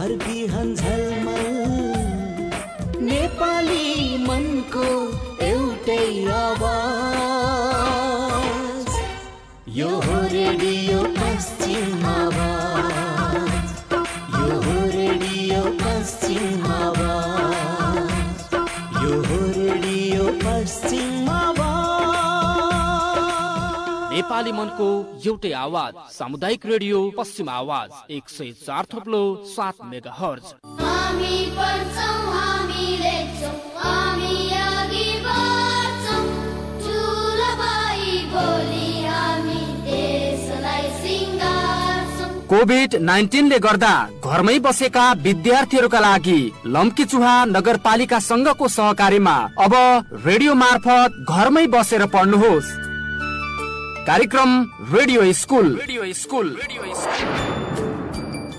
हर्किहन झलमल नेपाली मनको एउटै आवाज यो रेडियो पश्चिम आवाज नेपाली मनको एउटै आवाज सामुदायिक रेडियो पश्चिम आवाज एक सय चार थोप्लो सात मेगा हर्ज कोभिड नाइन्टिनले गर्दा घरमै बसेका विद्यार्थीहरूका लागि लम्की चुहा नगरपालिका संघको सहकार्यमा अब रेडियो मार्फत घरमै बसेर पढ्नुहोस् कार्यक्रम रेडियो स्कुल रेडियो स्कुल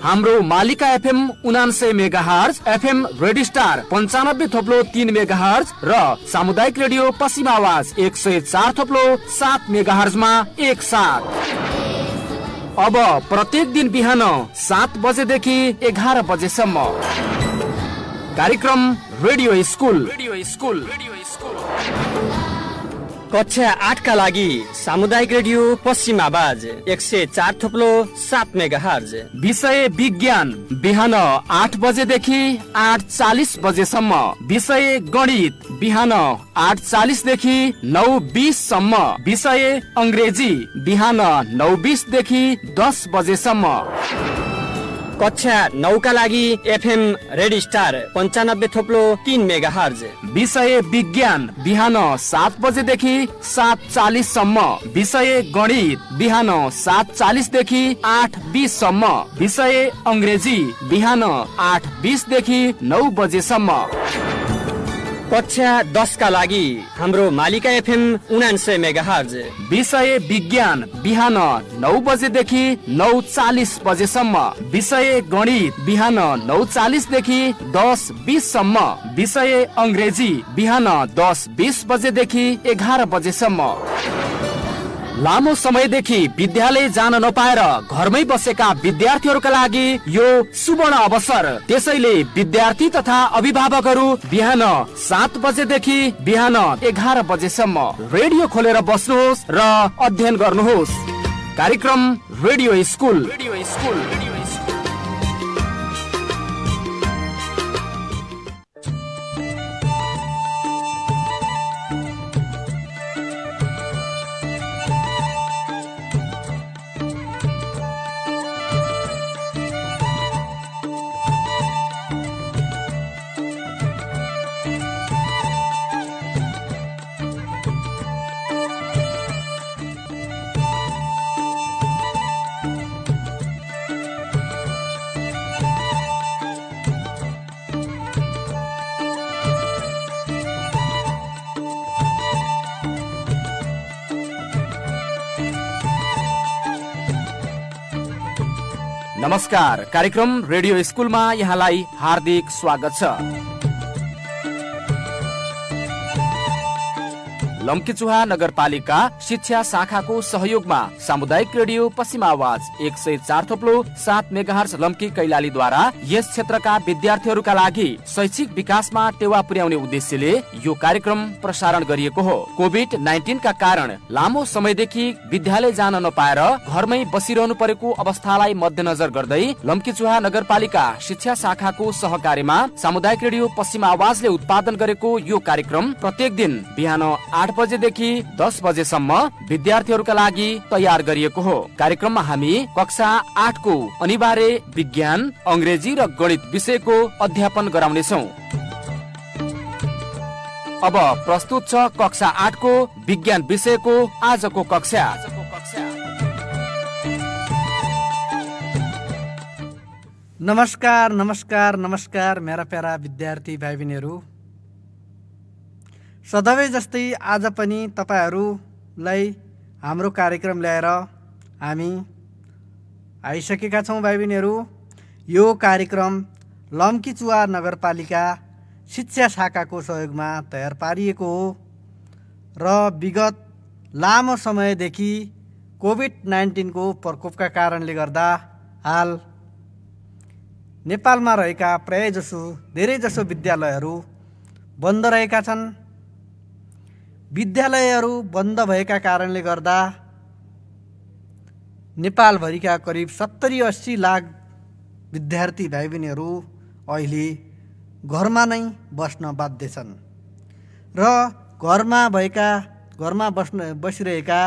हाम्रो मालिका एफएम उनान्से megahertz FM radio star पन्चानब्बे थोप्लो तिन मेगा हर्ज र सामुदायिक रेडियो पश्चिम आवाज एक सय चार थोप्लो सात मेगा हर्जमा एक साथ अब प्रत्येक दिन बिहान सात बजेदेखि एघार बजेसम्म कार्यक्रम radio school radio school radio school कक्षा का लागि सामुदायिक रेडियो पश्चिम आवाज एक सय चार थोप्लो सात मेगा हर्ज विषय विज्ञान बिहान आठ बजेदेखि आठ चालिस बजेसम्म विषय गणित बिहान आठ चालिसदेखि नौ सम्म विषय अङ्ग्रेजी बिहान नौ बिसदेखि दस बजेसम्म कक्षा नौका लागि एफएम रेड स्टार पन्चानब्बे थोप्लो तिन मेगा हर्ज विषय विज्ञान बिहान सात बजेदेखि सात सम्म विषय गणित बिहान सात चालिसदेखि आठ बिससम्म विषय अङ्ग्रेजी बिहान आठ बिसदेखि नौ बजेसम्म कक्षा का लागि हाम्रो मालिका एफएम उनान्सय मेगा हर्ज विषय विज्ञान बिहान नौ बजेदेखि नौ चालिस बजेसम्म विषय गणित बिहान नौ चालिसदेखि दस बिससम्म विषय अङ्ग्रेजी बिहान दस बिस बजेदेखि एघार बजेसम्म लामो समयदेखि विद्यालय जान नपाएर घरमै बसेका विद्यार्थीहरूका लागि यो सुवर्ण अवसर त्यसैले विद्यार्थी तथा अभिभावकहरू बिहान सात बजेदेखि बिहान एघार बजेसम्म रेडियो खोलेर बस्नुहोस् र अध्ययन गर्नुहोस् कार्यक्रम रेडियो स्कुल रेडियो स्कुल नमस्कार कार्यक्रम रेडियो स्कुलमा यहाँलाई हार्दिक स्वागत छ लम्कीचुहा नगरपालिका शिक्षा शाखाको सहयोगमा सामुदायिक रेडियो पश्चिम आवाज एक सय चार थोप्लो सात मेगाहर्स लम्की कैलालीद्वारा यस क्षेत्रका विद्यार्थीहरूका लागि शैक्षिक विकासमा टेवा पुर्याउने उद्देश्यले यो कार्यक्रम प्रसारण गरिएको हो कोभिड नाइन्टिनका कारण लामो समयदेखि विद्यालय जान नपाएर घरमै बसिरहनु परेको अवस्थालाई मध्यनजर गर्दै लम्कीचुहा नगरपालिका शिक्षा शाखाको सहकार्यमा सामुदायिक रेडियो पश्चिम आवाजले उत्पादन गरेको यो कार्यक्रम प्रत्येक दिन बिहान आठ आठ बजेदेखि दस बजेसम्म विद्यार्थीहरूका लागि तयार गरिएको हो कार्यक्रममा हामी कक्षा आठको अनिवार्य विज्ञान अङ्ग्रेजी र गणित विषयको अध्यापन गराउनेछौ अब प्रस्तुत छ कक्षा आठको विज्ञान विषयको आजको कक्षा नमस्कार नमस्कार नमस्कार मेरा प्यारा विद्यार्थी भाइ बहिनीहरू सदैव जस्तै आज पनि तपाईँहरूलाई हाम्रो कार्यक्रम ल्याएर हामी आइसकेका छौँ भाइ बहिनीहरू यो कार्यक्रम लम्कीचुवा नगरपालिका शिक्षा शाखाको सहयोगमा तयार पारिएको हो र विगत लामो समयदेखि कोभिड नाइन्टिनको प्रकोपका कारणले गर्दा हाल नेपालमा रहेका प्रायजसो धेरैजसो विद्यालयहरू बन्द रहेका छन् विद्यालयहरू बन्द भएका कारणले गर्दा नेपालभरिका करिब सत्तरी अस्सी लाख विद्यार्थी भाइ बहिनीहरू अहिले घरमा नै बस्न बाध्य छन् र घरमा भएका घरमा बस्न बसिरहेका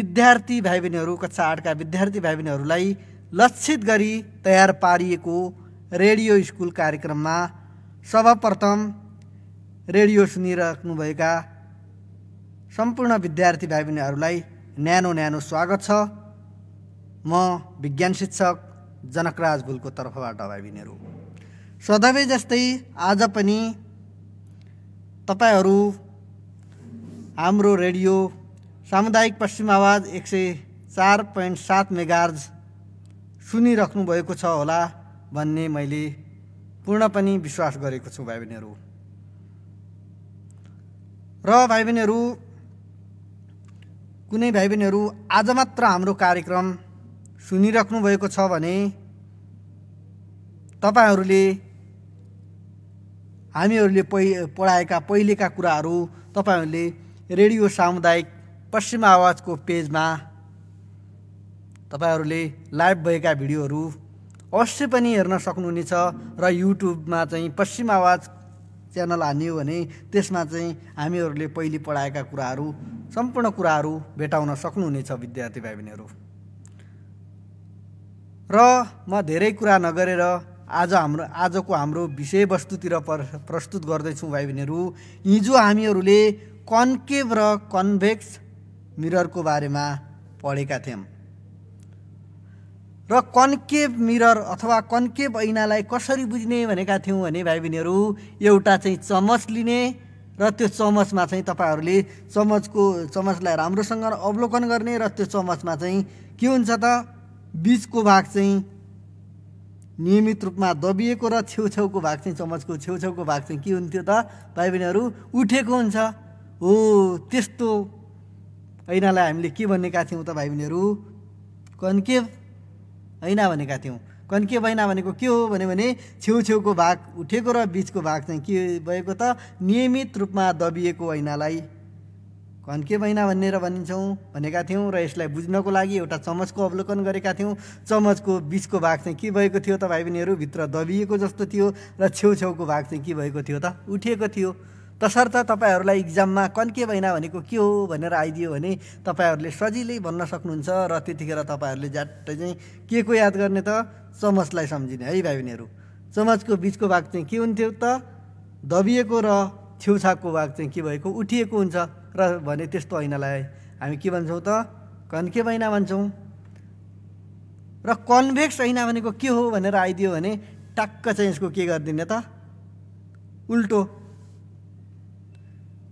विद्यार्थी भाइ बहिनीहरू कक्षा आठका विद्यार्थी भाइ बहिनीहरूलाई लक्षित गरी तयार पारिएको रेडियो स्कुल कार्यक्रममा सर्वप्रथम रेडियो सुनिराख्नुभएका सम्पूर्ण विद्यार्थी भाइ बहिनीहरूलाई न्यानो न्यानो स्वागत छ म विज्ञान शिक्षक जनकराज गुलको तर्फबाट भाइ बहिनीहरू सधैँ जस्तै आज पनि तपाईँहरू हाम्रो रेडियो सामुदायिक पश्चिम आवाज एक सय चार पोइन्ट सात मेगार्ज सुनिराख्नुभएको छ होला भन्ने मैले पूर्ण पनि विश्वास गरेको छु भाइ बहिनीहरू र भाइ बहिनीहरू कुनै भाइ बहिनीहरू आज मात्र हाम्रो कार्यक्रम सुनिराख्नु भएको छ भने तपाईँहरूले हामीहरूले पहि पढाएका पहिलेका कुराहरू तपाईँहरूले रेडियो सामुदायिक पश्चिम आवाजको पेजमा तपाईँहरूले लाइभ भएका भिडियोहरू अवश्य पनि हेर्न सक्नुहुनेछ र युट्युबमा चाहिँ पश्चिम आवाज च्यानल हानियो भने त्यसमा चाहिँ हामीहरूले पहिले पढाएका कुराहरू सम्पूर्ण कुराहरू भेटाउन सक्नुहुनेछ विद्यार्थी भाइ बहिनीहरू र म धेरै कुरा नगरेर आज हाम्रो आजको हाम्रो विषयवस्तुतिर प्रस्तुत गर्दैछौँ भाइ बहिनीहरू हिजो हामीहरूले कन्केभ र कन्भेक्स मिररको बारेमा पढेका थियौँ र कन्केभ मिरर अथवा कन्केभ ऐनालाई कसरी बुझ्ने भनेका थियौँ भने भाइ बहिनीहरू एउटा चाहिँ चमच लिने र त्यो चमचमा चाहिँ तपाईँहरूले चमचको चमचलाई राम्रोसँग अवलोकन गर्ने र त्यो चमचमा चाहिँ के हुन्छ त बिचको भाग चाहिँ नियमित रूपमा दबिएको र छेउछेउको भाग चाहिँ चमचको छेउछेउको भाग चाहिँ के हुन्थ्यो त भाइ बहिनीहरू उठेको हुन्छ हो त्यस्तो ऐनालाई हामीले के भनेका थियौँ त भाइ बहिनीहरू कन्केभ ऐना भनेका थियौँ कन्के ऐना भनेको के हो भन्यो भने छेउछेउको भाग उठेको र बिचको भाग चाहिँ के भएको त नियमित रूपमा दबिएको ऐनालाई कन्के ऐना भनेर भनिन्छौँ भनेका थियौँ र यसलाई बुझ्नको लागि एउटा चमचको अवलोकन गरेका थियौँ चमचको बिचको भाग चाहिँ के भएको थियो त भाइ बहिनीहरू भित्र दबिएको जस्तो थियो र छेउछेउको भाग चाहिँ के भएको थियो त उठिएको थियो तसर्थ तपाईँहरूलाई इक्जाममा कन्के महिना भनेको के हो भनेर आइदियो भने तपाईँहरूले सजिलै भन्न सक्नुहुन्छ र त्यतिखेर तपाईँहरूले झ्याट्टै चाहिँ के को याद गर्ने त चमचलाई सम्झिने है भाइ बहिनीहरू चमचको बिचको भाग चाहिँ के हुन्थ्यो त दबिएको र छेउछाकको भाग चाहिँ के भएको उठिएको हुन्छ र भने त्यस्तो ऐनालाई हामी के भन्छौँ त कन्के ऐना भन्छौँ र कन्भेक्स ऐना भनेको के हो भनेर आइदियो भने टाक्क चाहिँ यसको के गरिदिने त उल्टो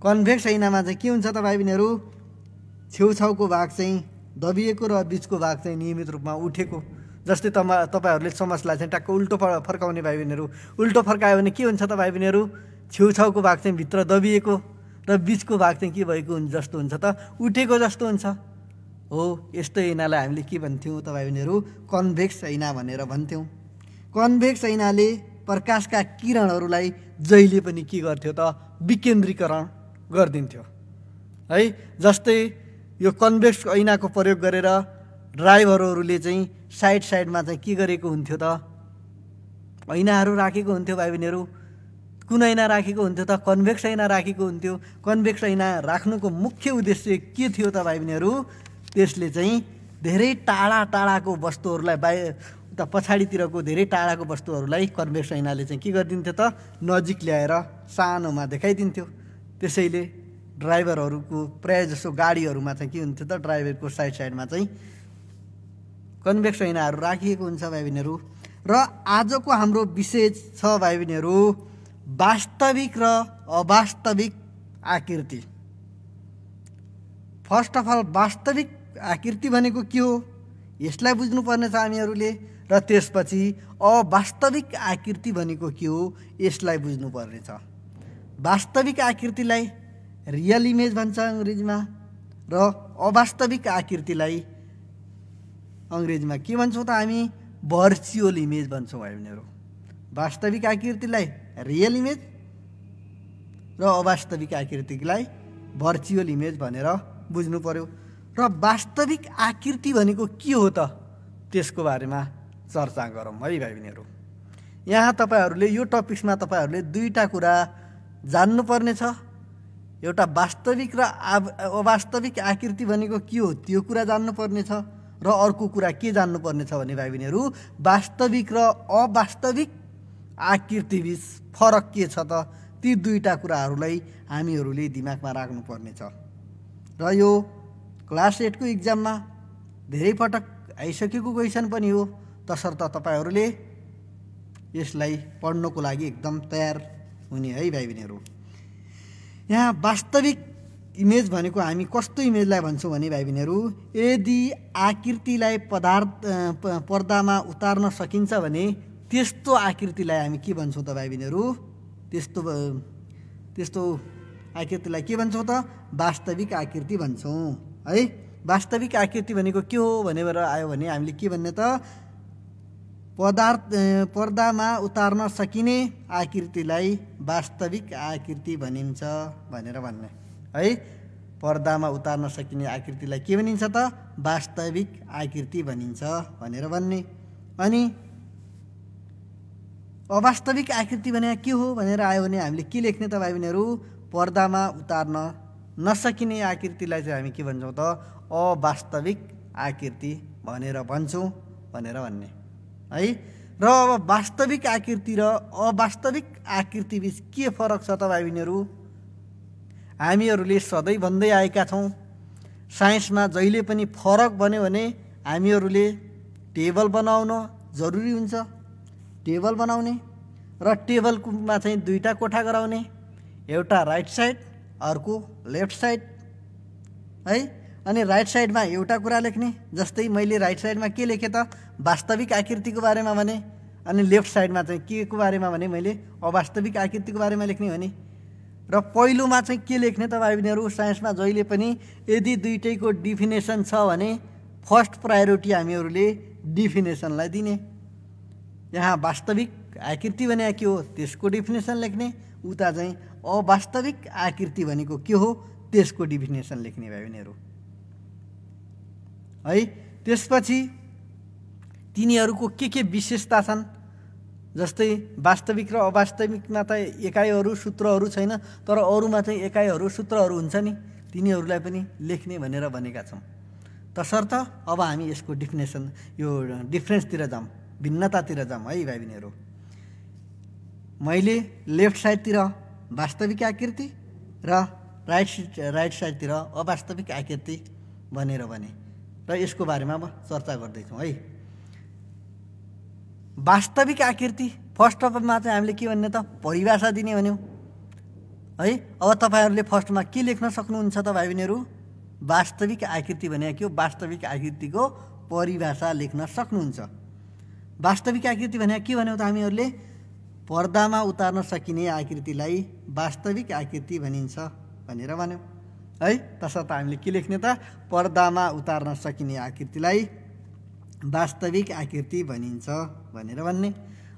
कन्भेक्स ऐनामा चाहिँ के हुन्छ त भाइ बहिनीहरू छेउछाउको भाग चाहिँ दबिएको र बिचको भाग चाहिँ नियमित रूपमा उठेको जस्तै तमा तपाईँहरूले समाजलाई चाहिँ ट्याक्क उल्टो फर्काउने भाइ बहिनीहरू उल्टो फर्कायो भने के हुन्छ त भाइ बहिनीहरू छेउछाउको भाग चाहिँ भित्र दबिएको र बिचको भाग चाहिँ के भएको हुन्छ जस्तो हुन्छ त उठेको जस्तो हुन्छ हो यस्तो ऐनालाई हामीले के भन्थ्यौँ तपाईँ बहिनीहरू कन्भेक्स ऐना भनेर भन्थ्यौँ कन्भेक्स ऐनाले प्रकाशका किरणहरूलाई जहिले पनि के गर्थ्यो त विकेन्द्रीकरण गरिदिन्थ्यो है जस्तै यो कन्भेक्स ऐनाको प्रयोग गरेर ड्राइभरहरूले चाहिँ साइड साइडमा चाहिँ के गरेको हुन्थ्यो त ऐनाहरू राखेको हुन्थ्यो भाइ बहिनीहरू कुन ऐना राखेको हुन्थ्यो त कन्भेक्स ऐना राखेको हुन्थ्यो कन्भेक्स ऐना राख्नुको मुख्य उद्देश्य के थियो त भाइ बहिनीहरू त्यसले चाहिँ धेरै टाढा टाढाको वस्तुहरूलाई बाहिर उता पछाडितिरको धेरै टाढाको वस्तुहरूलाई कन्भेक्स ऐनाले चाहिँ के गरिदिन्थ्यो त नजिक ल्याएर सानोमा देखाइदिन्थ्यो त्यसैले ड्राइभरहरूको प्रायः जसो गाडीहरूमा चाहिँ के हुन्छ त ड्राइभरको साइड साइडमा चाहिँ कन्भेक्स ऐनाहरू राखिएको हुन्छ भाइ बहिनीहरू र आजको हाम्रो विषय छ भाइ बहिनीहरू वास्तविक र अवास्तविक आकृति फर्स्ट अफ अल वास्तविक आकृति भनेको के हो यसलाई बुझ्नुपर्ने छ हामीहरूले र त्यसपछि अवास्तविक आकृति भनेको के हो यसलाई बुझ्नुपर्नेछ वास्तविक आकृतिलाई रियल इमेज भन्छ अङ्ग्रेजीमा र अवास्तविक आकृतिलाई अङ्ग्रेजीमा के भन्छौँ त हामी भर्चुअल इमेज भन्छौँ भाइ बहिनीहरू वास्तविक आकृतिलाई रियल इमेज र अवास्तविक आकृतिलाई भर्चुअल इमेज भनेर बुझ्नु पऱ्यो र वास्तविक आकृति भनेको के हो त त्यसको बारेमा चर्चा गरौँ है भाइ बहिनीहरू यहाँ तपाईँहरूले यो टपिक्समा तपाईँहरूले दुईवटा कुरा जान्नुपर्ने छ एउटा वास्तविक र अवास्तविक आकृति भनेको के हो त्यो कुरा जान्नुपर्ने छ र अर्को कुरा के जान्नुपर्ने छ भने भाइ बहिनीहरू वास्तविक र अवास्तविक आकृतिबिच फरक के छ त ती दुईवटा कुराहरूलाई हामीहरूले दिमागमा राख्नुपर्नेछ र यो क्लास एटको इक्जाममा धेरै पटक आइसकेको क्वेसन पनि हो तसर्थ तपाईँहरूले यसलाई पढ्नको लागि एकदम तयार हुने है भाइ बहिनीहरू यहाँ वास्तविक इमेज भनेको हामी कस्तो इमेजलाई भन्छौँ भने भाइ बहिनीहरू यदि आकृतिलाई पदार्थ पर्दामा उतार्न सकिन्छ भने त्यस्तो आकृतिलाई हामी के भन्छौँ त भाइ बहिनीहरू त्यस्तो त्यस्तो आकृतिलाई के भन्छौँ त वास्तविक आकृति भन्छौँ है वास्तविक आकृति भनेको के हो भनेर आयो भने हामीले के भन्ने त पदार्थ पर्दामा उतार्न सकिने आकृतिलाई वास्तविक आकृति भनिन्छ भनेर भन्ने है पर्दामा उतार्न सकिने आकृतिलाई के भनिन्छ त वास्तविक आकृति भनिन्छ भनेर भन्ने अनि अवास्तविक आकृति भने के हो भनेर आयो भने हामीले के लेख्ने त भाइ बहिनीहरू पर्दामा उतार्न नसकिने आकृतिलाई चाहिँ हामी के भन्छौँ त अवास्तविक आकृति भनेर भन्छौँ भनेर भन्ने है र अब वास्तविक आकृति र अवास्तविक आकृतिबिच के फरक छ त भाइ बहिनीहरू हामीहरूले सधैँ भन्दै आएका छौँ साइन्समा जहिले पनि फरक भन्यो भने हामीहरूले टेबल बनाउन जरुरी हुन्छ टेबल बनाउने र टेबलमा चाहिँ दुईवटा कोठा गराउने एउटा राइट साइड अर्को लेफ्ट साइड है अनि राइट साइडमा एउटा कुरा लेख्ने जस्तै मैले राइट साइडमा के लेखेँ त वास्तविक आकृतिको बारेमा भने अनि लेफ्ट साइडमा चाहिँ के को बारेमा भने मैले अवास्तविक आकृतिको बारेमा लेख्ने भने र पहिलोमा चाहिँ के लेख्ने त भाइ बहिनीहरू साइन्समा जहिले पनि यदि दुइटैको डिफिनेसन छ भने फर्स्ट प्रायोरिटी हामीहरूले डिफिनेसनलाई दिने यहाँ वास्तविक आकृति भने के हो त्यसको डिफिनेसन लेख्ने उता चाहिँ अवास्तविक आकृति भनेको के हो त्यसको डिफिनेसन लेख्ने भाइ बहिनीहरू है त्यसपछि तिनीहरूको के के विशेषता छन् जस्तै वास्तविक र अवास्तविकमा त एकाइहरू सूत्रहरू छैन तर अरूमा चाहिँ एकाइहरू सूत्रहरू हुन्छ नि तिनीहरूलाई पनि लेख्ने भनेर भनेका छौँ तसर्थ अब हामी यसको डिफिनेसन यो डिफ्रेन्सतिर जाउँ भिन्नतातिर जाउँ है भाइ बहिनीहरू मैले लेफ्ट साइडतिर वास्तविक आकृति र राइट राइट साइडतिर अवास्तविक आकृति भनेर भने र यसको बारेमा म चर्चा गर्दैछौँ है वास्तविक आकृति फर्स्ट अफमा चाहिँ हामीले के भन्ने त परिभाषा दिने भन्यौँ है अब तपाईँहरूले फर्स्टमा के लेख्न सक्नुहुन्छ त भाइ बहिनीहरू वास्तविक आकृति भने के हो वास्तविक आकृतिको परिभाषा लेख्न सक्नुहुन्छ वास्तविक आकृति भने के भन्यौँ त हामीहरूले पर्दामा उतार्न सकिने आकृतिलाई वास्तविक आकृति भनिन्छ भनेर भन्यौँ है तसर्थ हामीले के लेख्ने त पर्दामा उतार्न सकिने आकृतिलाई वास्तविक आकृति भनिन्छ भनेर भन्ने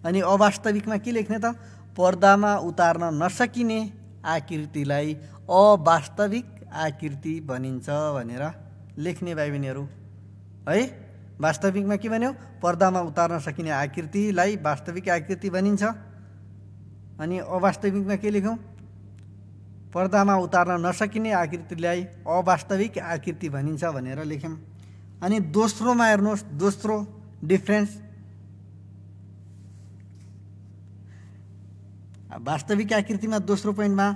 अनि अवास्तविकमा के लेख्ने त पर्दामा उतार्न नसकिने आकृतिलाई अवास्तविक आकृति भनिन्छ भनेर लेख्ने भाइ बहिनीहरू है वास्तविकमा के भन्यो पर्दामा उतार्न सकिने आकृतिलाई वास्तविक आकृति भनिन्छ अनि अवास्तविकमा के लेख्यौँ पर्दामा उतार्न नसकिने आकृतिलाई अवास्तविक आकृति भनिन्छ भनेर लेख्यौँ अनि दोस्रोमा हेर्नुहोस् दोस्रो डिफ्रेन्स वास्तविक आकृतिमा दोस्रो पोइन्टमा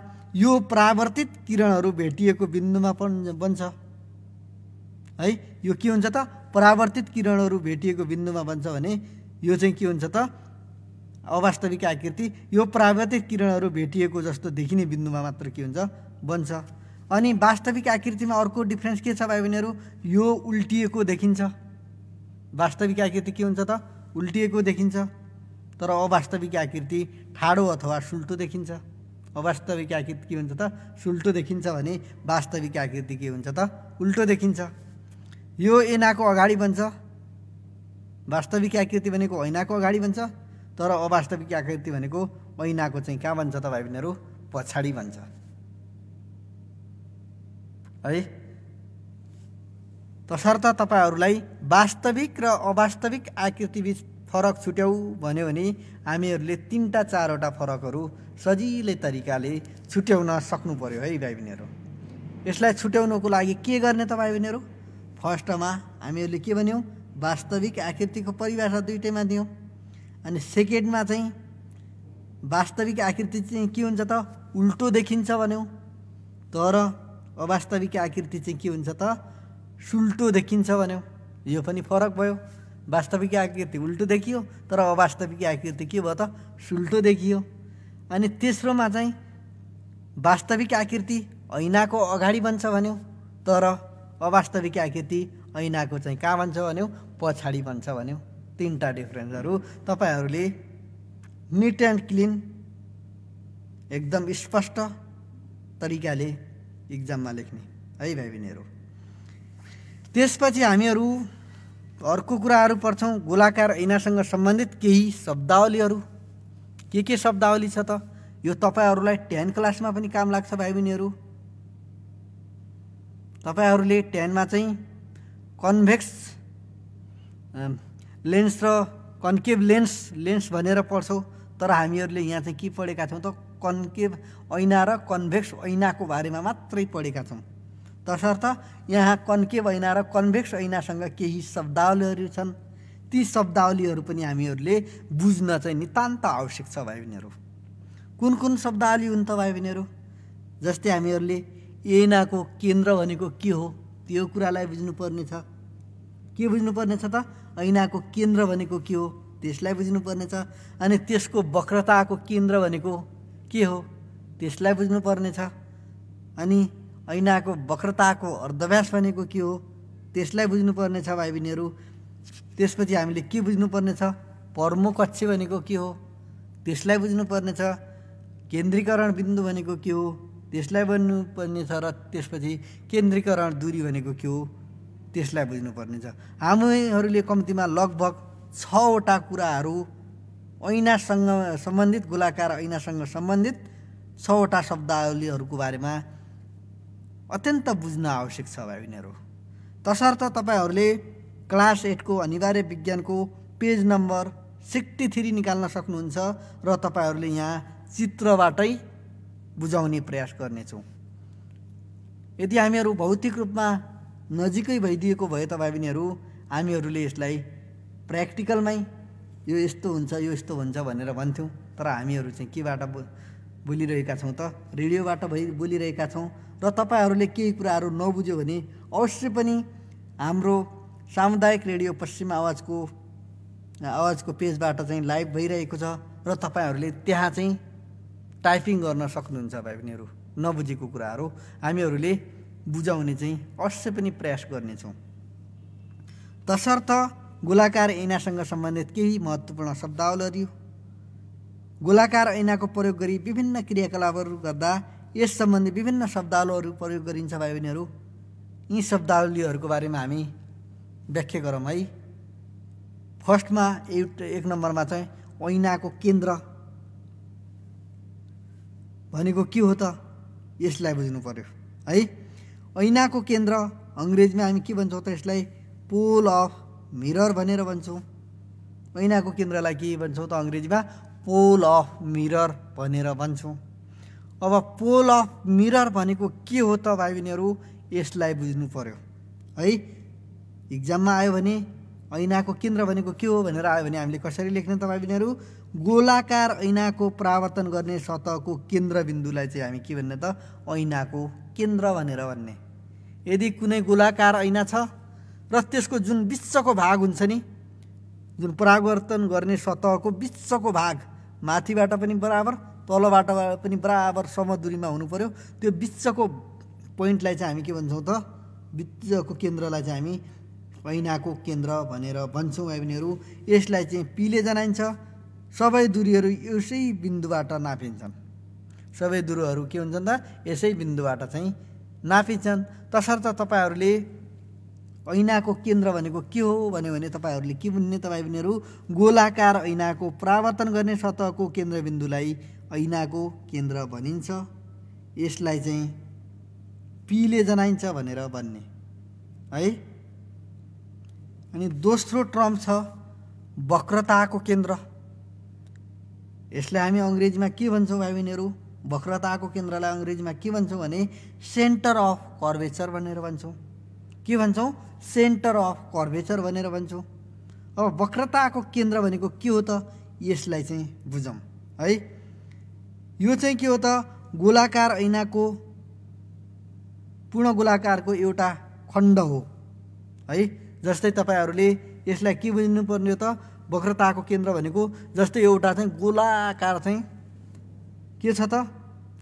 यो प्रावर्तित किरणहरू भेटिएको बिन्दुमा पनि बन्छ है यो के हुन्छ त परावर्तित किरणहरू भेटिएको बिन्दुमा बन्छ भने यो चाहिँ के हुन्छ त अवास्तविक आकृति यो प्राविधिक किरणहरू भेटिएको जस्तो देखिने बिन्दुमा मात्र के हुन्छ बन्छ अनि वास्तविक आकृतिमा अर्को डिफ्रेन्स के छ भाइ बहिनीहरू यो उल्टिएको देखिन्छ वास्तविक आकृति के हुन्छ त उल्टिएको देखिन्छ तर अवास्तविक आकृति ठाडो अथवा सुल्टो देखिन्छ अवास्तविक आकृति के हुन्छ त सुल्टो देखिन्छ भने वास्तविक आकृति के हुन्छ त उल्टो देखिन्छ यो एनाको अगाडि बन्छ वास्तविक आकृति भनेको ऐनाको अगाडि बन्छ तर अवास्तविक आकृति भनेको ऐनाको चाहिँ कहाँ भन्छ त भाइ बहिनीहरू पछाडि भन्छ है तसर्थ तपाईँहरूलाई वास्तविक र अवास्तविक आकृतिबिच फरक छुट्याउ भन्यो भने हामीहरूले तिनवटा चारवटा फरकहरू सजिलै तरिकाले छुट्याउन सक्नु पऱ्यो है भाइ बहिनीहरू यसलाई छुट्याउनको लागि के गर्ने त भाइ बहिनीहरू फर्स्टमा हामीहरूले के भन्यौँ वास्तविक आकृतिको परिभाषा दुइटैमा दियौँ अनि सेकेन्डमा चाहिँ वास्तविक आकृति चाहिँ के हुन्छ त उल्टो देखिन्छ भन्यो तर अवास्तविक आकृति चाहिँ के हुन्छ त सुल्टो देखिन्छ भन्यो यो पनि फरक भयो वास्तविक आकृति उल्टो देखियो तर अवास्तविक आकृति के भयो त सुल्टो देखियो अनि तेस्रोमा चाहिँ वास्तविक आकृति ऐनाको अगाडि बन्छ भन्यो तर अवास्तविक आकृति ऐनाको चाहिँ कहाँ भन्छ भन्यो पछाडि बन्छ भन्यो तिनवटा डिफरेन्सहरू तपाईँहरूले निट एन्ड क्लिन एकदम स्पष्ट तरिकाले इक्जाममा लेख्ने है भाइ बहिनीहरू त्यसपछि हामीहरू अर्को कुराहरू पढ्छौँ गोलाकार ऐनासँग सम्बन्धित केही शब्दावलीहरू के के शब्दावली छ त यो तपाईँहरूलाई टेन क्लासमा पनि काम लाग्छ भाइ बहिनीहरू तपाईँहरूले टेनमा चाहिँ कन्भेक्स लेन्स र कन्केभ लेन्स लेन्स भनेर पढ्छौँ तर हामीहरूले यहाँ चाहिँ के पढेका थियौँ त कन्केभ ऐना र कन्भेक्स ऐनाको बारेमा मात्रै पढेका छौँ तसर्थ यहाँ कन्केभ ऐना र कन्भेक्स ऐनासँग केही शब्दावलीहरू छन् ती शब्दावलीहरू पनि हामीहरूले बुझ्न चाहिँ नितान्त आवश्यक छ भाइ बहिनीहरू कुन कुन शब्दावली हुन् त भाइ बहिनीहरू जस्तै हामीहरूले ऐनाको केन्द्र भनेको के हो त्यो कुरालाई बुझ्नुपर्ने छ के बुझ्नुपर्ने छ त ऐनाको केन्द्र भनेको के हो त्यसलाई बुझ्नुपर्नेछ अनि त्यसको वक्रताको केन्द्र भनेको के हो त्यसलाई बुझ्नुपर्नेछ अनि ऐनाको वक्रताको अर्धव्यास भनेको के हो त्यसलाई बुझ्नुपर्नेछ भाइ बहिनीहरू त्यसपछि हामीले के बुझ्नुपर्नेछ कक्ष भनेको के हो त्यसलाई बुझ्नुपर्नेछ केन्द्रीकरण बिन्दु भनेको के हो त्यसलाई बुझ्नुपर्नेछ र त्यसपछि केन्द्रीकरण दूरी भनेको के हो त्यसलाई बुझ्नुपर्ने छ हामीहरूले कम्तीमा लगभग छवटा कुराहरू ऐनासँग सम्बन्धित गोलाकार ऐनासँग सम्बन्धित छवटा शब्दावलीहरूको बारेमा अत्यन्त बुझ्न आवश्यक छ भाइ बहिनीहरू तसर्थ तपाईँहरूले क्लास एटको अनिवार्य विज्ञानको पेज नम्बर सिक्सटी थ्री निकाल्न सक्नुहुन्छ र तपाईँहरूले यहाँ चित्रबाटै बुझाउने प्रयास गर्नेछौँ यदि हामीहरू भौतिक रूपमा नजिकै भइदिएको भए तपाईँहरू हामीहरूले यसलाई प्र्याक्टिकलमै यो यस्तो हुन्छ यो यस्तो हुन्छ भनेर भन्थ्यौँ तर हामीहरू चाहिँ केबाट बोलिरहेका छौँ त रेडियोबाट भइ बोलिरहेका छौँ र तपाईँहरूले केही कुराहरू नबुझ्यो भने अवश्य पनि हाम्रो सामुदायिक रेडियो पश्चिम आवाजको आवाजको पेजबाट चाहिँ लाइभ भइरहेको छ र तपाईँहरूले त्यहाँ चाहिँ टाइपिङ गर्न सक्नुहुन्छ भाइ बहिनीहरू नबुझेको कुराहरू हामीहरूले बुझाउने चाहिँ अवश्य पनि प्रयास गर्नेछौँ तसर्थ गोलाकार ऐनासँग सम्बन्धित केही महत्त्वपूर्ण शब्दावलहरू गोलाकार ऐनाको प्रयोग गरी विभिन्न क्रियाकलापहरू गर्दा यस सम्बन्धी विभिन्न शब्दावलीहरू प्रयोग गरिन्छ भाइ बहिनीहरू यी शब्दावलीहरूको बारेमा हामी व्याख्या गरौँ है फर्स्टमा एउटा एक नम्बरमा चाहिँ ऐनाको केन्द्र भनेको के हो त यसलाई बुझ्नु पऱ्यो है ऐनाको केन्द्र अङ्ग्रेजीमा हामी के भन्छौँ त यसलाई पोल अफ मिरर भनेर भन्छौँ ऐनाको केन्द्रलाई के भन्छौँ त अङ्ग्रेजीमा पोल अफ मिरर भनेर भन्छौँ अब पोल अफ मिरर भनेको के हो त भाइ बहिनीहरू यसलाई बुझ्नु पऱ्यो है इक्जाममा आयो भने ऐनाको केन्द्र भनेको के हो भनेर आयो भने हामीले कसरी लेख्ने त भाइ बहिनीहरू गोलाकार ऐनाको परावर्तन गर्ने सतहको केन्द्रबिन्दुलाई चाहिँ हामी के भन्ने त ऐनाको केन्द्र भनेर भन्ने यदि कुनै गोलाकार ऐना छ र त्यसको जुन बिचको भाग हुन्छ नि जुन परावर्तन गर्ने सतहको बिचको भाग माथिबाट पनि बराबर तलबाट पनि बराबर समदुरीमा हुनु पऱ्यो त्यो बिचको पोइन्टलाई चाहिँ हामी के भन्छौँ त बिचको केन्द्रलाई चाहिँ हामी ऐनाको केन्द्र भनेर भन्छौँ बहिनीहरू यसलाई चाहिँ पिले जनाइन्छ सबै दुरीहरू यसै बिन्दुबाट नापिन्छन् सबै दुरोहरू के हुन्छन् त यसै बिन्दुबाट चाहिँ नापिन्छन् तसर्थ तपाईँहरूले ऐनाको केन्द्र भनेको के हो भन्यो भने तपाईँहरूले के बुझ्ने तपाईँ उनीहरू गोलाकार ऐनाको प्रावर्तन गर्ने सतहको केन्द्रबिन्दुलाई ऐनाको केन्द्र भनिन्छ यसलाई चाहिँ पीले जनाइन्छ भनेर भन्ने है अनि दोस्रो ट्रम्प छ वक्रताको केन्द्र यसलाई हामी अङ्ग्रेजीमा के भन्छौँ भाइ बहिनीहरू वक्रताको केन्द्रलाई अङ्ग्रेजीमा के भन्छौँ भने सेन्टर अफ कर्भेचर भनेर भन्छौँ के भन्छौँ सेन्टर अफ कर्भेचर भनेर भन्छौँ अब वक्रताको केन्द्र भनेको के हो त यसलाई चाहिँ बुझौँ है यो चाहिँ के हो त गोलाकार ऐनाको पूर्ण गोलाकारको एउटा खण्ड हो है जस्तै तपाईँहरूले यसलाई के बुझ्नुपर्ने हो त वक्रताको केन्द्र भनेको जस्तै एउटा चाहिँ गोलाकार चाहिँ के छ त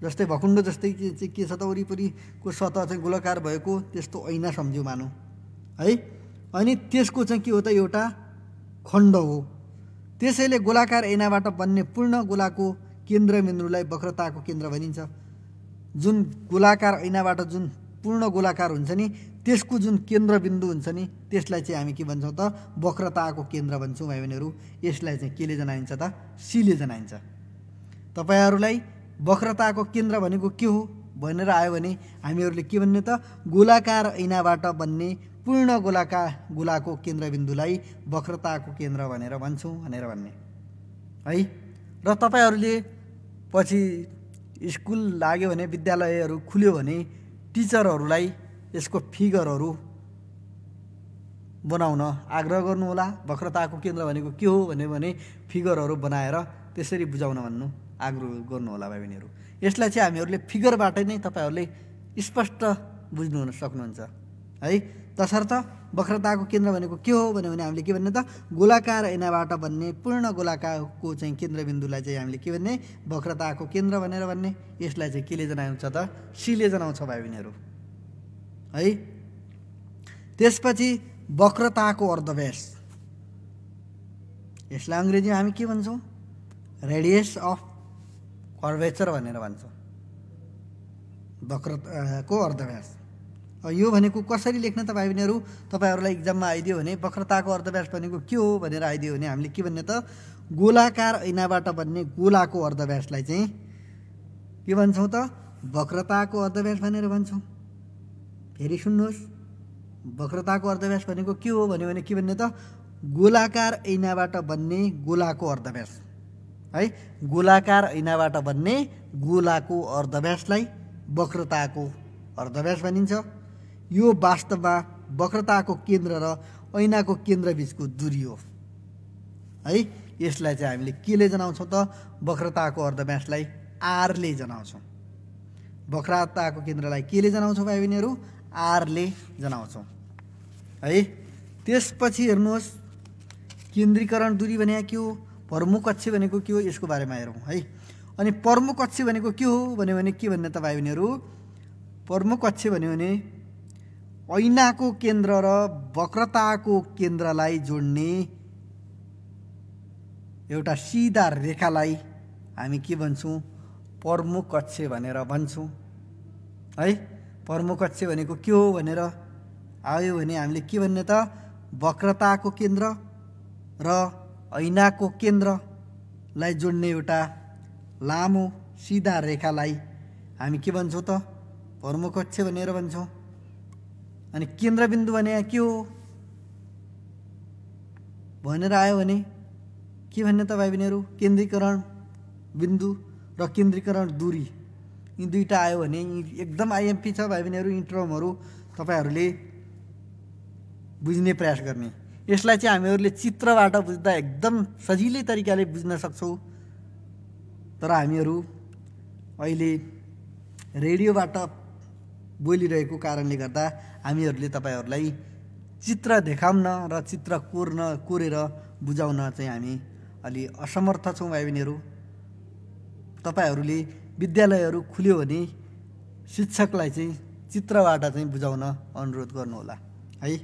जस्तै भकुण्डो जस्तै के चाहिँ के छ त वरिपरिको सतह चाहिँ गोलाकार भएको त्यस्तो ऐना सम्झ्यौँ मानौँ है अनि त्यसको चाहिँ के हो त एउटा खण्ड हो त्यसैले गोलाकार ऐनाबाट बन्ने पूर्ण गोलाको केन्द्रबिन्दुलाई वक्रताको केन्द्र भनिन्छ जुन गोलाकार ऐनाबाट जुन पूर्ण गोलाकार हुन्छ नि त्यसको जुन केन्द्रबिन्दु हुन्छ नि त्यसलाई चाहिँ हामी के भन्छौँ त वक्रताको केन्द्र भन्छौँ भाइ बहिनीहरू यसलाई चाहिँ केले जनाइन्छ त सीले जनाइन्छ तपाईँहरूलाई वक्रताको केन्द्र भनेको के हो भनेर आयो भने हामीहरूले के भन्ने त गोलाकार ऐनाबाट बन्ने पूर्ण गोलाका गोलाको केन्द्रबिन्दुलाई वक्रताको केन्द्र भनेर भन्छौँ भनेर भन्ने है र तपाईँहरूले पछि स्कुल लाग्यो भने विद्यालयहरू खुल्यो भने टिचरहरूलाई यसको फिगरहरू बनाउन आग्रह गर्नुहोला वक्रताको केन्द्र भनेको के हो भन्यो भने फिगरहरू बनाएर त्यसरी बुझाउन भन्नु आग्रह गर्नुहोला भाइ बहिनीहरू यसलाई चाहिँ हामीहरूले फिगरबाट नै तपाईँहरूले स्पष्ट बुझ्नु हुन सक्नुहुन्छ है तसर्थ वक्रताको केन्द्र भनेको के हो भन्यो भने हामीले के भन्ने त गोलाकार ऐनाबाट बन्ने पूर्ण गोलाकारको चाहिँ केन्द्रबिन्दुलाई चाहिँ हामीले के भन्ने वक्रताको केन्द्र भनेर भन्ने यसलाई चाहिँ केले जनाउँछ त सीले जनाउँछ भाइ बहिनीहरू है त्यसपछि वक्रताको अर्धव्यास यसलाई अङ्ग्रेजीमा हामी के भन्छौँ रेडियस अफ कर्वेचर भनेर भन्छ को अर्धव्यास यो भनेको कसरी लेख्न तपाईँ बहिनीहरू तपाईँहरूलाई इक्जाममा आइदियो भने वक्रताको अर्धव्यास भनेको के हो भनेर आइदियो भने हामीले के भन्ने त गोलाकार ऐनाबाट बन्ने गोलाको अर्धव्यासलाई चाहिँ के भन्छौँ त वक्रताको अर्धव्यास भनेर भन्छौँ फेरि सुन्नुहोस् वक्रताको अर्धव्यास भनेको के हो भन्यो भने के भन्ने त गोलाकार ऐनाबाट बन्ने गोलाको अर्धव्यास है गोलाकार ऐनाबाट बन्ने गोलाको अर्धव्यासलाई वक्रताको अर्धव्यास भनिन्छ यो वास्तवमा वक्रताको केन्द्र र ऐनाको केन्द्रबिचको दूरी हो है यसलाई चाहिँ हामीले केले जनाउँछौँ त वक्रताको अर्धव्यासलाई आरले जनाउँछौँ वक्रताको केन्द्रलाई केले जनाउँछौँ भाइ बहिनीहरू आरले जनाउँछौँ है त्यसपछि हेर्नुहोस् केन्द्रीकरण दूरी भने के हो प्रमुख कक्ष भनेको के हो यसको बारेमा हेरौँ है अनि प्रमुख कक्ष भनेको के हो भन्यो भने के भन्ने त बहिनीहरू उनीहरू कक्ष भन्यो भने ऐनाको केन्द्र र वक्रताको केन्द्रलाई जोड्ने एउटा सिधा रेखालाई हामी के भन्छौँ प्रमुख कक्ष भनेर भन्छौँ है कक्ष भनेको के हो भनेर आयो भने हामीले के भन्ने त वक्रताको केन्द्र र ऐनाको केन्द्रलाई जोड्ने एउटा लामो सिधा रेखालाई हामी के भन्छौँ त भर्मकक्ष भनेर भन्छौँ अनि केन्द्रबिन्दु भने के हो भनेर आयो भने के भन्ने त भाइ बहिनीहरू केन्द्रीकरण बिन्दु र केन्द्रीकरण दूरी यी दुईवटा आयो भने एकदम आइएमपी छ भाइ बहिनीहरू यी तपाईँहरूले बुझ्ने प्रयास गर्ने यसलाई चाहिँ हामीहरूले चित्रबाट बुझ्दा एकदम सजिलै तरिकाले बुझ्न सक्छौँ तर हामीहरू अहिले रेडियोबाट बोलिरहेको कारणले गर्दा हामीहरूले तपाईँहरूलाई चित्र देखाउन र चित्र कोर्न कोरेर बुझाउन चाहिँ हामी अलि असमर्थ छौँ भाइ बहिनीहरू तपाईँहरूले विद्यालयहरू खुल्यो भने शिक्षकलाई चाहिँ चित्रबाट चाहिँ बुझाउन अनुरोध गर्नुहोला है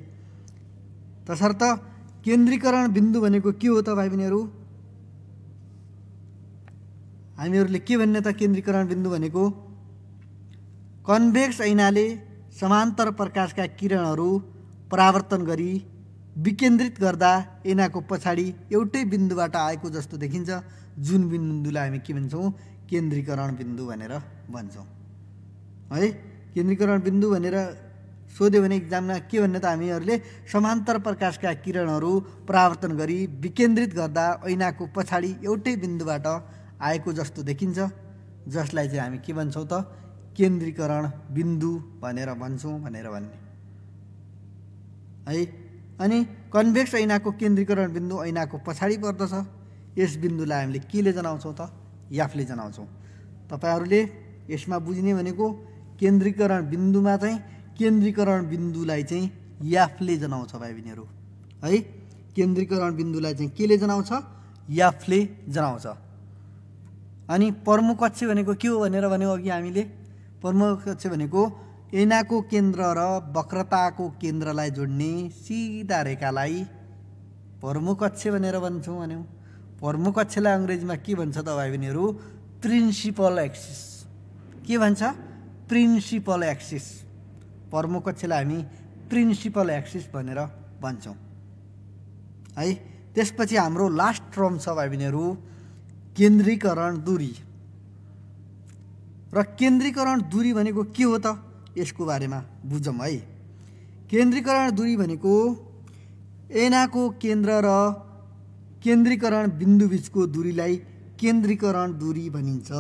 तसर्थ केन्द्रीकरण बिन्दु भनेको के हो त भाइ बहिनीहरू हामीहरूले के भन्ने त केन्द्रीकरण बिन्दु भनेको कन्भेक्स ऐनाले समान्तर प्रकाशका किरणहरू परावर्तन गरी विकेन्द्रित गर्दा ऐनाको पछाडि एउटै बिन्दुबाट आएको जस्तो देखिन्छ जुन बिन्दुलाई हामी के भन्छौँ केन्द्रीकरण बिन्दु भनेर भन्छौँ है केन्द्रीकरण बिन्दु भनेर सोध्यो भने इक्जाममा के भन्ने त हामीहरूले समान्तर प्रकाशका किरणहरू परावर्तन गरी विकेन्द्रित गर्दा ऐनाको पछाडि एउटै बिन्दुबाट आएको जस्तो देखिन्छ जसलाई चाहिँ हामी के भन्छौँ त केन्द्रीकरण बिन्दु भनेर भन्छौँ भनेर भन्ने है अनि कन्भेक्स ऐनाको केन्द्रीकरण बिन्दु ऐनाको पछाडि पर्दछ यस बिन्दुलाई हामीले केले जनाउँछौँ त याफले जनाउँछौँ तपाईँहरूले यसमा बुझ्ने भनेको केन्द्रीकरण बिन्दुमा चाहिँ केन्द्रीकरण बिन्दुलाई चाहिँ याफले जनाउँछ भाइ बहिनीहरू है केन्द्रीकरण बिन्दुलाई चाहिँ केले जनाउँछ याफले जनाउँछ अनि प्रमुख कक्ष भनेको के हो भनेर भन्यो अघि हामीले प्रमुख कक्ष भनेको ऐनाको केन्द्र र वक्रताको केन्द्रलाई जोड्ने सिधा रेखालाई प्रमुख कक्ष भनेर भन्छौँ भन्यौँ प्रमुख कक्षलाई अङ्ग्रेजीमा के भन्छ त भाइ बहिनीहरू प्रिन्सिपल एक्सिस के भन्छ प्रिन्सिपल एक्सिस परमोकक्षलाई हामी प्रिन्सिपल एक्सिस भनेर भन्छौँ है त्यसपछि हाम्रो लास्ट टर्म छ भाइ बहिनीहरू केन्द्रीकरण दूरी र केन्द्रीकरण दूरी भनेको के हो त यसको बारेमा बुझौँ है केन्द्रीकरण दूरी भनेको एनाको केन्द्र र केन्द्रीकरण बिन्दुबिचको दूरीलाई केन्द्रीकरण दूरी भनिन्छ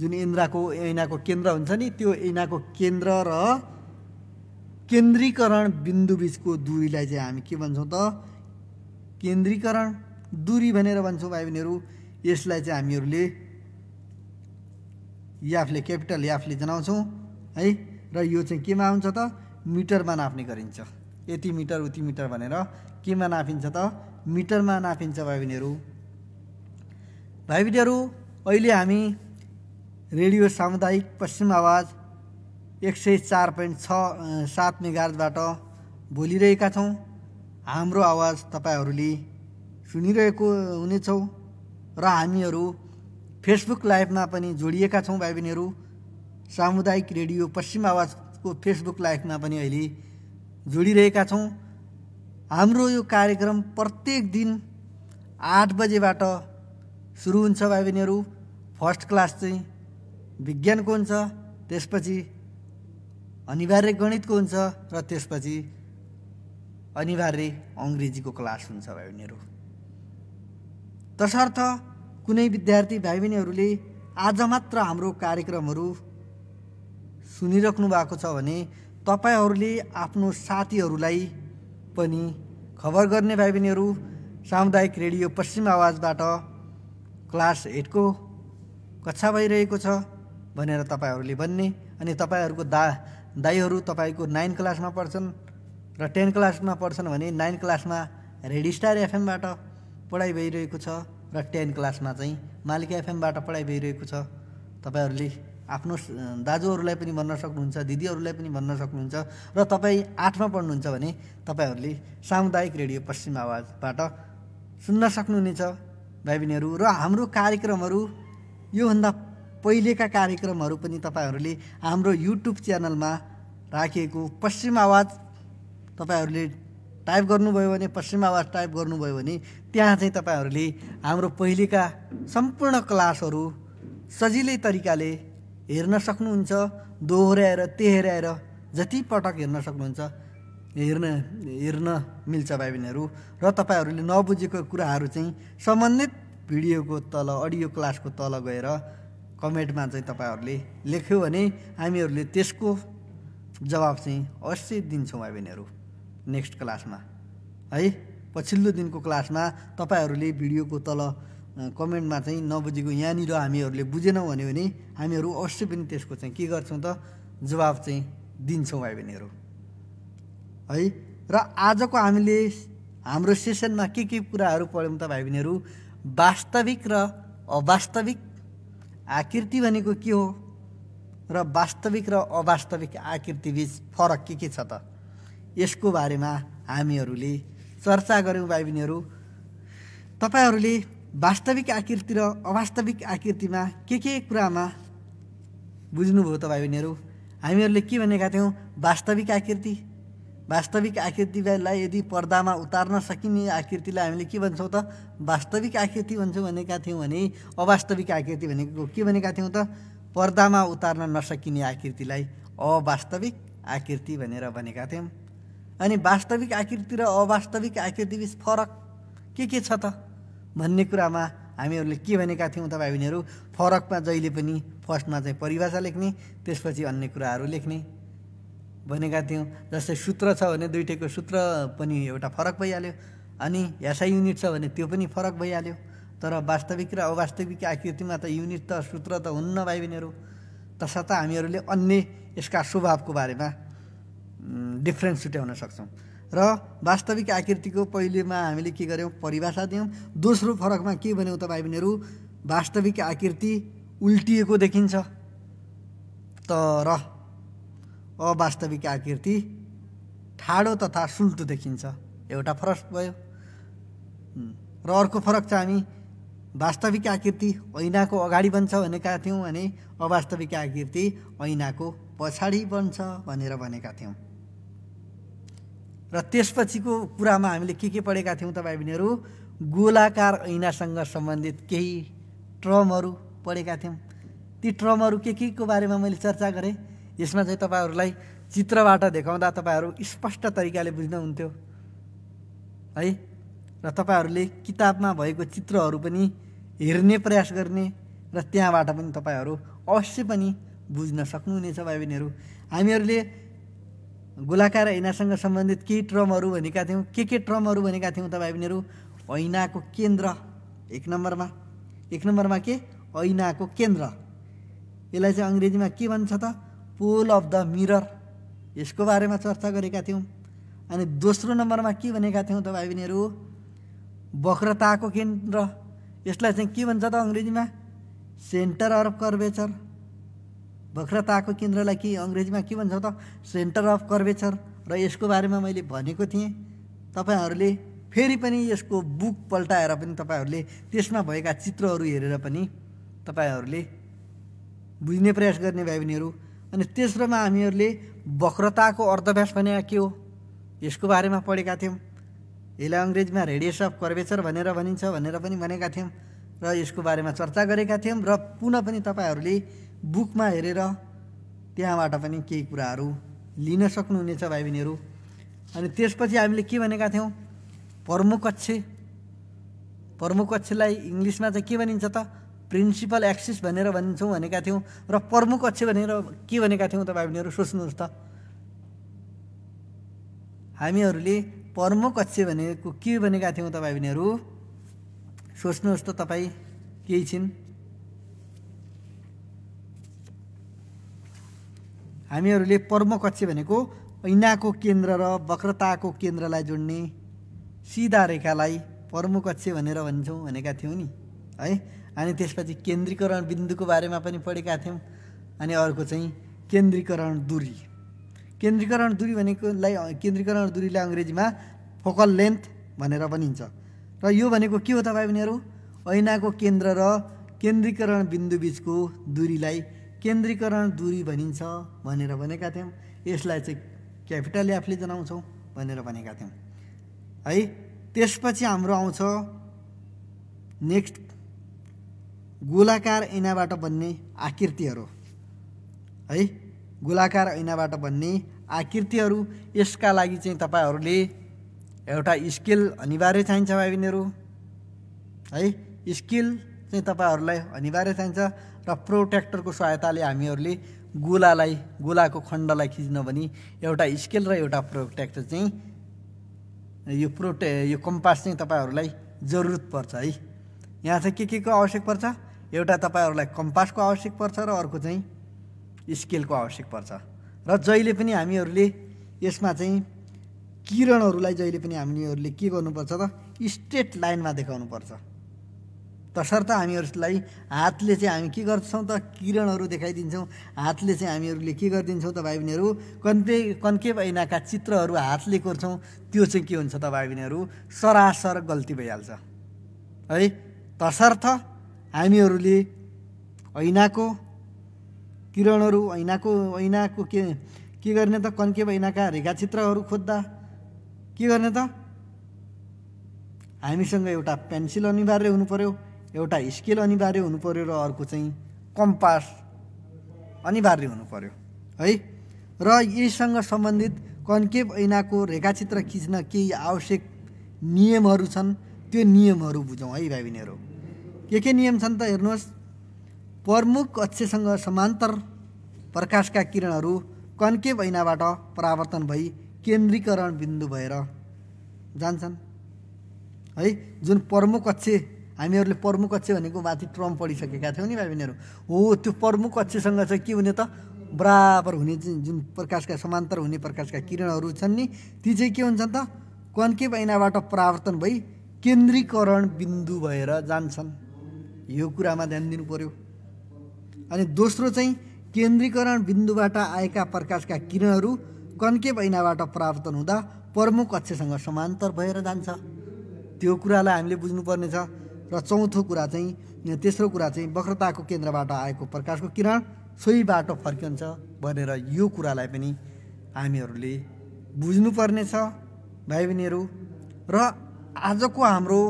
जुन इन्द्राको ऐनाको केन्द्र हुन्छ नि त्यो ऐनाको केन्द्र र केन्द्रीकरण बिन्दुबीचको दुरीलाई चाहिँ हामी के भन्छौँ त केन्द्रीकरण दुरी भनेर भन्छौँ भाइ बहिनीहरू यसलाई चाहिँ हामीहरूले याफले क्यापिटल याफले जनाउँछौँ है र यो चाहिँ केमा हुन्छ त मिटरमा नाप्ने गरिन्छ यति मिटर उति मिटर भनेर केमा नापिन्छ त मिटरमा नापिन्छ भाइ बहिनीहरू भाइ बहिनीहरू अहिले हामी रेडियो सामुदायिक पश्चिम आवाज एक सय चार पोइन्ट छ सात मेगाबाट बोलिरहेका छौँ हाम्रो आवाज तपाईँहरूले सुनिरहेको हुनेछौँ र हामीहरू फेसबुक लाइभमा पनि जोडिएका छौँ भाइ बहिनीहरू सामुदायिक रेडियो पश्चिम आवाजको फेसबुक लाइभमा पनि अहिले जोडिरहेका छौँ हाम्रो यो कार्यक्रम प्रत्येक दिन आठ बजेबाट सुरु हुन्छ भाइ बहिनीहरू फर्स्ट क्लास चाहिँ विज्ञानको हुन्छ त्यसपछि अनिवार्य गणितको हुन्छ र त्यसपछि अनिवार्य अङ्ग्रेजीको क्लास हुन्छ भाइ बहिनीहरू तसर्थ कुनै विद्यार्थी भाइ बहिनीहरूले आज मात्र हाम्रो कार्यक्रमहरू सुनिराख्नु भएको छ भने तपाईँहरूले आफ्नो साथीहरूलाई पनि खबर गर्ने भाइ बहिनीहरू सामुदायिक रेडियो पश्चिम आवाजबाट क्लास एटको कक्षा भइरहेको छ भनेर तपाईँहरूले भन्ने अनि तपाईँहरूको दा दाईहरू तपाईँको नाइन क्लासमा पढ्छन् र टेन क्लासमा पढ्छन् भने नाइन क्लासमा रेडी स्टार एफएमबाट पढाइ भइरहेको छ र टेन क्लासमा चाहिँ मालिक एफएमबाट पढाइ भइरहेको छ तपाईँहरूले आफ्नो दाजुहरूलाई पनि भन्न सक्नुहुन्छ दिदीहरूलाई पनि भन्न सक्नुहुन्छ र तपाईँ आठमा पढ्नुहुन्छ भने तपाईँहरूले सामुदायिक रेडियो पश्चिम आवाजबाट सुन्न सक्नुहुनेछ भाइ बहिनीहरू र हाम्रो कार्यक्रमहरू योभन्दा पहिलेका कार्यक्रमहरू पनि तपाईँहरूले हाम्रो युट्युब च्यानलमा राखिएको पश्चिम आवाज तपाईँहरूले टाइप गर्नुभयो भने पश्चिम आवाज टाइप गर्नुभयो भने त्यहाँ चाहिँ तपाईँहरूले हाम्रो पहिलेका सम्पूर्ण क्लासहरू सजिलै तरिकाले हेर्न सक्नुहुन्छ दोहोऱ्याएर तेह्राएर जति पटक हेर्न सक्नुहुन्छ हेर्न हेर्न मिल्छ भाइ बहिनीहरू र तपाईँहरूले नबुझेको कुराहरू चाहिँ सम्बन्धित भिडियोको तल अडियो क्लासको तल गएर कमेन्टमा चाहिँ तपाईँहरूले लेख्यो भने हामीहरूले त्यसको जवाब चाहिँ अवश्य दिन्छौँ हामीहरू नेक्स्ट क्लासमा है पछिल्लो दिनको क्लासमा तपाईँहरूले भिडियोको तल कमेन्टमा चाहिँ नबुझेको यहाँनिर हामीहरूले बुझेनौँ भन्यो भने हामीहरू अवश्य पनि त्यसको चाहिँ के गर्छौँ त जवाब चाहिँ दिन्छौँ भाइ बहिनीहरू है र आजको हामीले हाम्रो सेसनमा के के कुराहरू पढ्यौँ त भाइ बहिनीहरू वास्तविक र अवास्तविक आकृति भनेको के हो र वास्तविक र अवास्तविक आकृतिबिच फरक के के छ त यसको बारेमा हामीहरूले चर्चा गऱ्यौँ भाइ बहिनीहरू तपाईँहरूले वास्तविक आकृति र अवास्तविक आकृतिमा के के कुरामा बुझ्नुभयो त भाइ बहिनीहरू हामीहरूले के भनेका थियौँ वास्तविक आकृति वास्तविक आकृतिलाई यदि पर्दामा उतार्न सकिने आकृतिलाई हामीले के भन्छौँ त वास्तविक आकृति भन्छौँ भनेका थियौँ भने अवास्तविक आकृति भनेको के भनेका थियौँ त पर्दामा उतार्न नसकिने आकृतिलाई अवास्तविक आकृति भनेर भनेका थियौँ अनि वास्तविक आकृति र अवास्तविक आकृति बिच फरक के के छ त भन्ने कुरामा हामीहरूले के भनेका थियौँ त भाइ बहिनीहरू फरकमा जहिले पनि फर्स्टमा चाहिँ परिभाषा लेख्ने त्यसपछि अन्य कुराहरू लेख्ने भनेका थियौँ जस्तै सूत्र छ भने दुइटैको सूत्र पनि एउटा फरक भइहाल्यो अनि हेसा युनिट छ भने त्यो पनि फरक भइहाल्यो तर वास्तविक र अवास्तविक आकृतिमा त युनिट त सूत्र त हुन्न भाइ बहिनीहरू तसर्थ हामीहरूले अन्य यसका स्वभावको बारेमा डिफ्रेन्स छुट्याउन सक्छौँ र वास्तविक आकृतिको पहिलेमा हामीले के गर्यौँ परिभाषा दियौँ दोस्रो फरकमा के भन्यौँ त भाइ बहिनीहरू वास्तविक आकृति उल्टिएको देखिन्छ तर अवास्तविक आकृति ठाडो तथा सुल्टो देखिन्छ एउटा फरक भयो र अर्को फरक चाहिँ हामी वास्तविक आकृति ऐनाको अगाडि बन्छ भनेका थियौँ भने अवास्तविक आकृति ऐनाको पछाडि बन्छ भनेर भनेका थियौँ र त्यसपछिको कुरामा हामीले के के पढेका थियौँ तपाईँ बहिनीहरू गोलाकार ऐनासँग सम्बन्धित केही ट्रमहरू पढेका थियौँ ती ट्रमहरू के के को बारेमा मैले चर्चा गरेँ यसमा चाहिँ तपाईँहरूलाई चित्रबाट देखाउँदा तपाईँहरू स्पष्ट तरिकाले बुझ्नुहुन्थ्यो है र तपाईँहरूले किताबमा भएको चित्रहरू पनि हेर्ने प्रयास गर्ने र त्यहाँबाट पनि तपाईँहरू अवश्य पनि बुझ्न सक्नुहुनेछ भाइ बहिनीहरू हामीहरूले गोलाकार ऐनासँग सम्बन्धित केही ट्रमहरू भनेका थियौँ के के ट्रमहरू भनेका थियौँ त भाइ बहिनीहरू ऐनाको केन्द्र एक नम्बरमा एक नम्बरमा के ऐनाको केन्द्र यसलाई चाहिँ अङ्ग्रेजीमा के भन्छ त पोल अफ द मिरर यसको बारेमा चर्चा गरेका थियौँ अनि दोस्रो नम्बरमा के भनेका थियौँ त भाइ बहिनीहरू वक्रताको केन्द्र यसलाई चाहिँ के भन्छ त अङ्ग्रेजीमा सेन्टर अफ कर्भेचर वक्रताको केन्द्रलाई के अङ्ग्रेजीमा के भन्छ त सेन्टर अफ कर्भेचर र यसको बारेमा मैले भनेको थिएँ तपाईँहरूले फेरि पनि यसको बुक पल्टाएर पनि तपाईँहरूले त्यसमा भएका चित्रहरू हेरेर पनि तपाईँहरूले बुझ्ने प्रयास गर्ने भाइ बहिनीहरू अनि तेस्रोमा हामीहरूले वक्रताको अर्धभ्यास भने के हो यसको बारेमा पढेका थियौँ यसलाई अङ्ग्रेजीमा रेडियस अफ कर्वेचर भनेर भनिन्छ भनेर पनि भनेका थियौँ र यसको बारेमा चर्चा गरेका थियौँ र पुनः पनि तपाईँहरूले बुकमा हेरेर त्यहाँबाट पनि केही कुराहरू लिन सक्नुहुनेछ भाइ बहिनीहरू अनि त्यसपछि हामीले के भनेका थियौँ प्रमुख कक्ष प्रमुख कक्षलाई इङ्ग्लिसमा चाहिँ के भनिन्छ त प्रिन्सिपल एक्सिस भनेर भन्छौँ भनेका थियौँ र प्रमुख अक्ष भनेर के भनेका थियौँ तपाईँहरू सोच्नुहोस् त हामीहरूले प्रमुख अक्ष भनेको के भनेका थियौँ तपाईँहरू सोच्नुहोस् त तपाईँ केही छिन् हामीहरूले प्रमुख अक्ष भनेको ऐनाको केन्द्र र वक्रताको केन्द्रलाई जोड्ने सिधा रेखालाई प्रमुख अक्ष भनेर भन्छौँ भनेका थियौँ नि है अनि त्यसपछि केन्द्रीकरण बिन्दुको बारेमा पनि पढेका थियौँ अनि अर्को चाहिँ केन्द्रीकरण दूरी केन्द्रीकरण दूरी भनेकोलाई केन्द्रीकरण दूरीलाई अङ्ग्रेजीमा फोकल लेन्थ भनेर भनिन्छ र यो भनेको के हो तपाईँ उनीहरू ऐनाको केन्द्र र केन्द्रीकरण बिन्दुबिचको दूरीलाई केन्द्रीकरण दूरी भनिन्छ भनेर भनेका थियौँ यसलाई चाहिँ क्यापिटल एफले जनाउँछौँ भनेर भनेका थियौँ है त्यसपछि हाम्रो आउँछ नेक्स्ट गोलाकार ऐनाबाट बन्ने आकृतिहरू है गोलाकार ऐनाबाट बन्ने आकृतिहरू यसका लागि चाहिँ तपाईँहरूले एउटा स्किल अनिवार्य चाहिन्छ भाइ बहिनीहरू है स्किल चाहिँ तपाईँहरूलाई अनिवार्य चाहिन्छ र प्रोट्याक्टरको सहायताले हामीहरूले गोलालाई गोलाको खण्डलाई खिच्न भने एउटा स्किल र एउटा प्रोट्याक्टर चाहिँ यो प्रोटे यो कम्पास चाहिँ तपाईँहरूलाई जरुरत पर्छ है यहाँ चाहिँ के के को आवश्यक पर्छ एउटा तपाईँहरूलाई कम्पासको आवश्यक पर्छ र अर्को चाहिँ स्केलको आवश्यक पर्छ र जहिले पनि हामीहरूले यसमा चाहिँ किरणहरूलाई जहिले पनि हामीहरूले के गर्नुपर्छ त स्ट्रेट लाइनमा देखाउनुपर्छ तसर्थ हामीहरूलाई हातले चाहिँ हामी के गर्छौँ त किरणहरू देखाइदिन्छौँ हातले चाहिँ हामीहरूले के गरिदिन्छौँ त भाइ बहिनीहरू कन्के कन्के ऐनाका चित्रहरू हातले कोर्छौँ त्यो चाहिँ के हुन्छ त भाइ बहिनीहरू सरासर गल्ती भइहाल्छ है तसर्थ हामीहरूले ऐनाको किरणहरू ऐनाको ऐनाको के के गर्ने त कन्केभ ऐनाका रेखाचित्रहरू खोज्दा के गर्ने त हामीसँग एउटा पेन्सिल अनिवार्य पऱ्यो एउटा स्केल अनिवार्य पऱ्यो र अर्को चाहिँ कम्पास अनिवार्य पऱ्यो है र यीसँग सम्बन्धित कन्केभ ऐनाको रेखाचित्र खिच्न केही आवश्यक नियमहरू छन् त्यो नियमहरू बुझौँ है भाइ बहिनीहरू के के नियम छन् त हेर्नुहोस् प्रमुख अक्षसँग समान्तर प्रकाशका किरणहरू कन्केभ ऐनाबाट परावर्तन भई केन्द्रीकरण बिन्दु भएर जान्छन् है जुन प्रमुख अक्ष हामीहरूले प्रमुख अक्ष भनेको माथि ट्रम पढिसकेका थियौँ नि भाइ बहिनीहरू हो त्यो प्रमुख अक्षसँग चाहिँ के हुने त बराबर हुने जुन प्रकाशका समान्तर हुने प्रकाशका किरणहरू छन् नि ती चाहिँ के हुन्छन् त कन्केभ ऐनाबाट परावर्तन भई केन्द्रीकरण बिन्दु भएर जान्छन् यो कुरामा ध्यान दिनु पर्यो अनि दोस्रो चाहिँ केन्द्रीकरण बिन्दुबाट आएका प्रकाशका किरणहरू कन्केभ ऐनाबाट परावर्तन हुँदा प्रमुख अक्षसँग समान्तर भएर जान्छ त्यो कुरालाई हामीले बुझ्नुपर्नेछ र चौथो कुरा चाहिँ तेस्रो कुरा चाहिँ वक्रताको केन्द्रबाट आएको प्रकाशको किरण सोही बाटो फर्किन्छ भनेर यो कुरालाई पनि हामीहरूले बुझ्नुपर्नेछ भाइ बहिनीहरू र आजको हाम्रो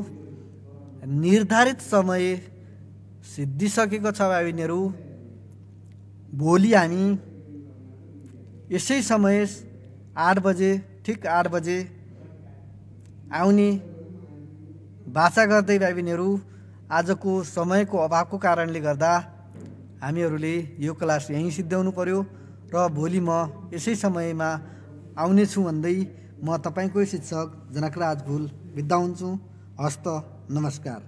निर्धारित समय सिद्धिसकेको छ भाइ बहिनीहरू भोलि हामी यसै समय आठ बजे ठिक आठ बजे आउने बाचा गर्दै भाइ बहिनीहरू आजको समयको अभावको कारणले गर्दा हामीहरूले यो क्लास यहीँ सिद्ध्याउनु पर्यो र भोलि म यसै समयमा आउनेछु भन्दै म तपाईँकै शिक्षक जनकराज भुल बिदा हुन्छु हस्त नमस्कार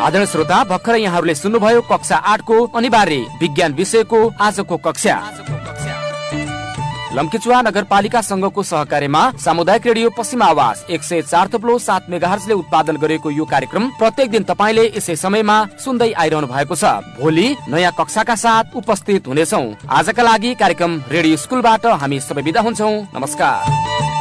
आदरण श्रोता भर्खर यहाँहरूले सुन्नुभयो कक्षा आठको अनिवार्य विज्ञान विषयको आजको कक्षा लम्किचुवा नगरपालिका संघको सहकार्यमा सामुदायिक रेडियो पश्चिम आवास एक सय चार थप्लो सात मेगाहरले उत्पादन गरेको यो कार्यक्रम प्रत्येक दिन तपाईँले यसै समयमा सुन्दै आइरहनु भएको छ भोलि नयाँ कक्षाका साथ उपस्थित हुनेछौ आजका लागि कार्यक्रम रेडियो स्कुलबाट हामी सबै विदा हुन्छौ नमस्कार